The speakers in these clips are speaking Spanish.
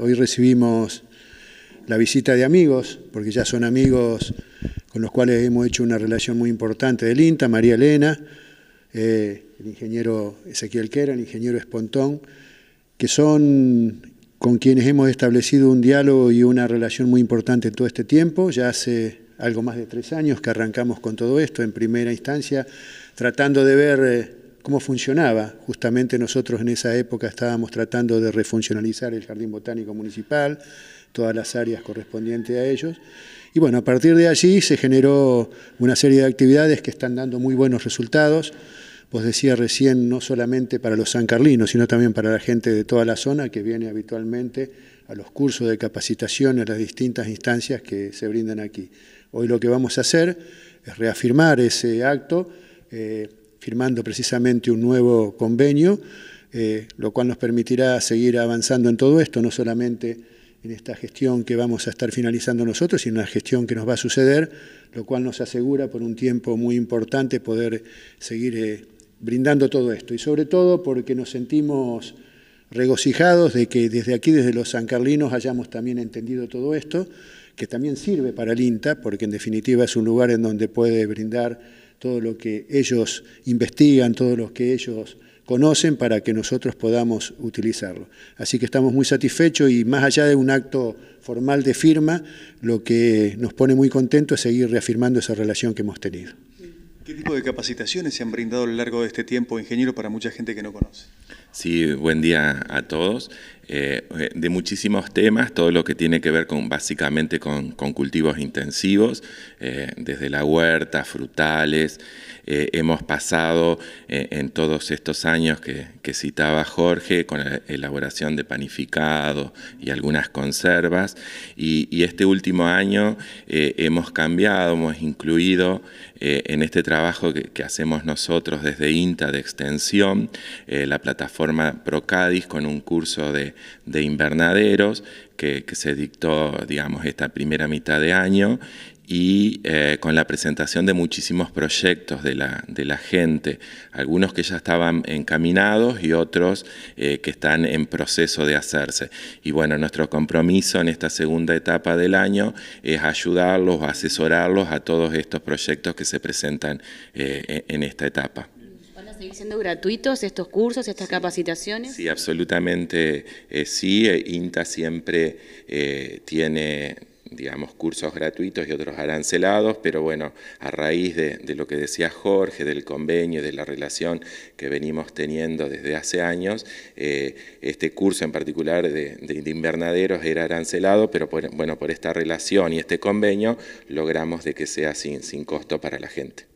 Hoy recibimos la visita de amigos, porque ya son amigos con los cuales hemos hecho una relación muy importante del INTA, María Elena, eh, el ingeniero Ezequiel Quera, el ingeniero Espontón, que son con quienes hemos establecido un diálogo y una relación muy importante en todo este tiempo. Ya hace algo más de tres años que arrancamos con todo esto en primera instancia, tratando de ver eh, cómo funcionaba. Justamente nosotros en esa época estábamos tratando de refuncionalizar el Jardín Botánico Municipal, todas las áreas correspondientes a ellos. Y bueno, a partir de allí se generó una serie de actividades que están dando muy buenos resultados. pues decía recién, no solamente para los san sancarlinos, sino también para la gente de toda la zona que viene habitualmente a los cursos de capacitación en las distintas instancias que se brindan aquí. Hoy lo que vamos a hacer es reafirmar ese acto, eh, firmando precisamente un nuevo convenio, eh, lo cual nos permitirá seguir avanzando en todo esto, no solamente en esta gestión que vamos a estar finalizando nosotros, sino en la gestión que nos va a suceder, lo cual nos asegura por un tiempo muy importante poder seguir eh, brindando todo esto. Y sobre todo porque nos sentimos regocijados de que desde aquí, desde los San sancarlinos, hayamos también entendido todo esto, que también sirve para el INTA, porque en definitiva es un lugar en donde puede brindar todo lo que ellos investigan, todo lo que ellos conocen para que nosotros podamos utilizarlo. Así que estamos muy satisfechos y más allá de un acto formal de firma, lo que nos pone muy contentos es seguir reafirmando esa relación que hemos tenido. ¿Qué tipo de capacitaciones se han brindado a lo largo de este tiempo, ingeniero, para mucha gente que no conoce? Sí, buen día a todos. Eh, eh, de muchísimos temas, todo lo que tiene que ver con básicamente con, cultivos intensivos, eh, desde la huerta, frutales. hemos pasado en todos estos años que, citaba Jorge con la elaboración de panificado y algunas conservas. Y, este último año hemos cambiado, hemos incluido en este trabajo que, que, hacemos nosotros desde INTA de extensión, la plataforma Procadis con un curso de, de invernaderos que, se dictó, digamos, esta primera mitad de año y eh, con la presentación de muchísimos proyectos de la, gente, algunos que ya estaban encaminados y otros eh, que están en proceso de hacerse. Y bueno, nuestro compromiso en esta segunda etapa del año es ayudarlos, asesorarlos a todos estos proyectos que se presentan eh, e, en esta etapa. ¿Siguen siendo gratuitos estos cursos, estas capacitaciones? Sí, absolutamente eh, sí. Eh, INTA siempre eh, tiene digamos, cursos gratuitos y otros arancelados, pero bueno, a raíz de, lo que decía Jorge, del convenio, de la relación que venimos teniendo desde hace años, este curso en particular de, invernaderos era arancelado, pero bueno, por esta relación y este convenio logramos de que sea sin costo para la gente.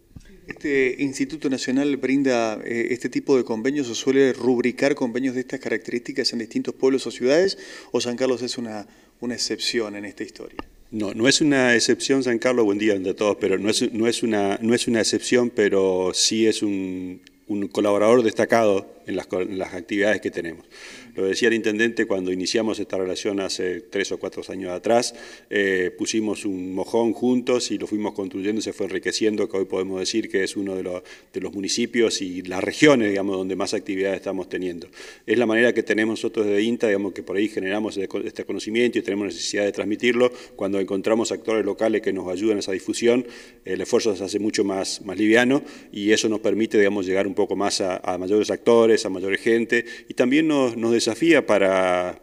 ¿Este Instituto Nacional brinda eh, este tipo de convenios o suele rubricar convenios de estas características en distintos pueblos o ciudades? ¿O San Carlos es una, una excepción en esta historia? No, no es una excepción, San Carlos, buen día a todos, pero no es, no es, una, no es una excepción, pero sí es un, un colaborador destacado en las, actividades que tenemos. Lo decía el intendente cuando iniciamos esta relación hace tres o cuatro años atrás, eh, pusimos un mojón juntos y lo fuimos construyendo, se fue enriqueciendo, que hoy podemos decir que es uno de los, municipios y las regiones, digamos, donde más actividades estamos teniendo. Es la manera que tenemos nosotros de INTA, digamos, que por ahí generamos este, este conocimiento y tenemos necesidad de transmitirlo. Cuando encontramos actores locales que nos ayudan a esa difusión, el esfuerzo se hace mucho más, más liviano y eso nos permite, digamos, llegar un poco más a mayores actores, a mayor gente, y también nos, desafía para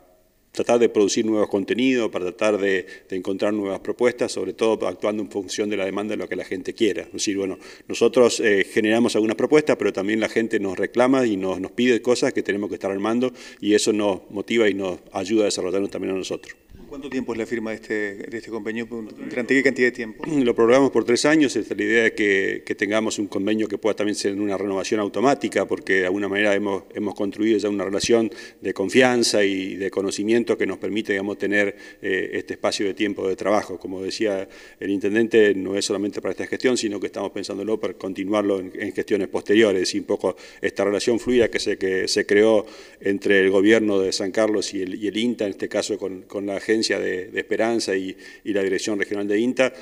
tratar de producir nuevos contenidos, para tratar de, encontrar nuevas propuestas, sobre todo actuando en función de la demanda de lo que la gente quiera. Es decir, bueno, nosotros eh, generamos algunas propuestas, pero también la gente nos reclama y nos pide cosas que tenemos que estar armando, y eso nos motiva y nos ayuda a desarrollarnos también a nosotros. ¿Cuánto tiempo es la firma de este, de este convenio? ¿Durante qué cantidad de tiempo? Mm, lo programamos por tres años. la idea es que, tengamos un convenio que pueda también ser una renovación automática, porque de alguna manera hemos, hemos construido ya una relación de confianza y de conocimiento que nos permite digamos, tener eh, este espacio de tiempo de trabajo. Como decía el intendente, no es solamente para esta gestión, sino que estamos pensándolo para continuarlo en, gestiones posteriores y un poco esta relación fluida que se, que se creó entre el gobierno de San Carlos y el, INTA, en este caso con, con la agencia de, Esperanza y, la dirección regional de INTA,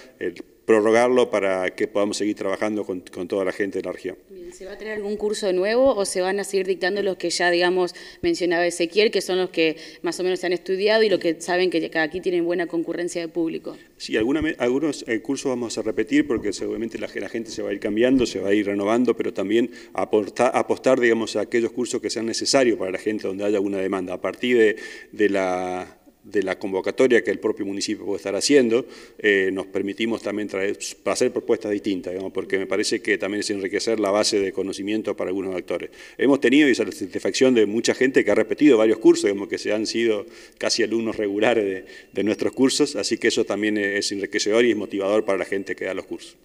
prorrogarlo para que podamos seguir trabajando con, toda la gente de la región. ¿Se va a tener algún curso nuevo o se van a seguir dictando los que ya, digamos, mencionaba Ezequiel, que son los que más o menos se han estudiado y los que saben que aquí tienen buena concurrencia de público? Sí, alguna, algunos eh, cursos vamos a repetir porque seguramente la, gente se va a ir cambiando, se va a ir renovando, pero también apostar, digamos, a aquellos cursos que sean necesarios para la gente donde haya alguna demanda. A partir de la de la convocatoria que el propio municipio puede estar haciendo, eh, nos permitimos también traer, hacer propuestas distintas, porque me parece que también es enriquecer la base de conocimiento para algunos actores. Hemos tenido, y es la satisfacción de mucha gente que ha repetido varios cursos, que se han sido casi alumnos regulares de, de nuestros cursos, así que eso también es enriquecedor y es motivador para la gente que da los cursos.